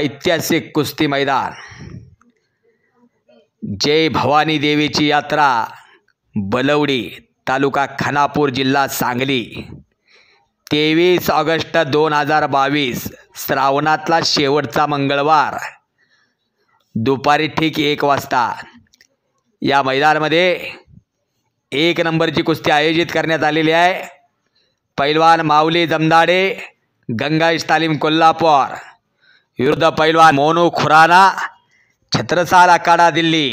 ऐतिहासिक कुस्ती मैदान जय भवानी देवीची यात्रा बलवडी तालुका खानापूर जिल्हा सांगली तेवीस ऑगस्ट दोन हजार बावीस श्रावणातला शेवटचा मंगळवार दुपारी ठीक एक वाजता या मैदानामध्ये एक नंबरची कुस्ती आयोजित करण्यात आलेली आहे पैलवान माऊली जमदाडे गंगाईश तालीम कोल्हापूर विरुद्ध पैलवान मोनू खुराना छत्रसाल अकाडा दिल्ली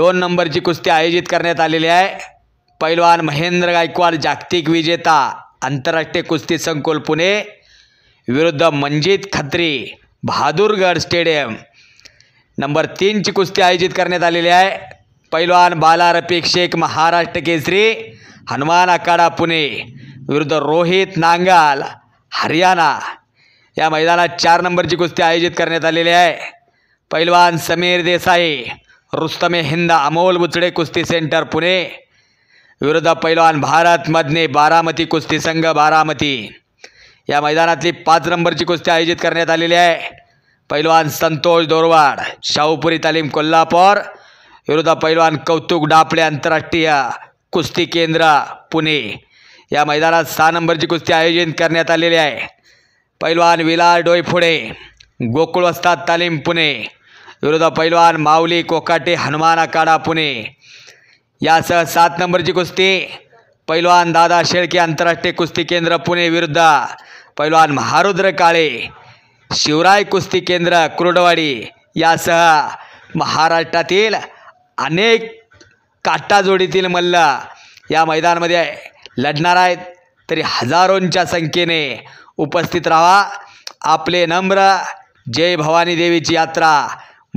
दोन नंबरची कुस्ती आयोजित करण्यात आलेली आहे पैलवान महेंद्र गायकवाड जागतिक विजेता आंतरराष्ट्रीय कुस्ती संकुल पुणे विरुद्ध मंजित खत्री बहादूरगड स्टेडियम नंबर तीनची कुस्ती आयोजित करण्यात आलेली आहे पैलवान बाला शेख महाराष्ट्र केसरी हनुमान अकाडा पुणे विरुद्ध रोहित नांगाल हरियाणा या मैदानात चार नंबरची कुस्ती आयोजित करण्यात आलेली आहे पैलवान समीर देसाई रुस्तमे हिंद अमोल बुचडे कुस्ती सेंटर पुणे विरुद्ध पैलवान भारत मदने बारामती कुस्ती संघ बारामती या मैदानातली पाच नंबरची कुस्ती आयोजित करण्यात आलेली आहे पैलवान संतोष दोरवाड शाहूपुरी तालीम कोल्हापूर विरुद्ध पैलवान कौतुक डापले आंतरराष्ट्रीय कुस्ती केंद्र पुणे या मैदानात सहा नंबरची कुस्ती आयोजित करण्यात आलेली आहे पैलवान विलाल डोईफुडे गोकुळ वस्ताद तालीम पुणे विरुद्ध पैलवान माऊली कोकाटे हनुमान पुणे यासह सात नंबरची कुस्ती पैलवान दादा शेळके आंतरराष्ट्रीय कुस्ती केंद्र पुणे विरुद्ध पैलवान महारुद्र काळे शिवराय कुस्ती केंद्र कुरडवाडी यासह महाराष्ट्रातील अनेक काटाजोडीतील मल्ल या मैदानामध्ये लढणार आहेत तरी हजारोंच्या संख्येने उपस्थित राहा आपले नम्र जय भवानी देवीची यात्रा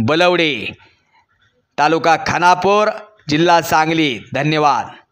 बलवडे तालुका खानापूर जिल्हा सांगली धन्यवाद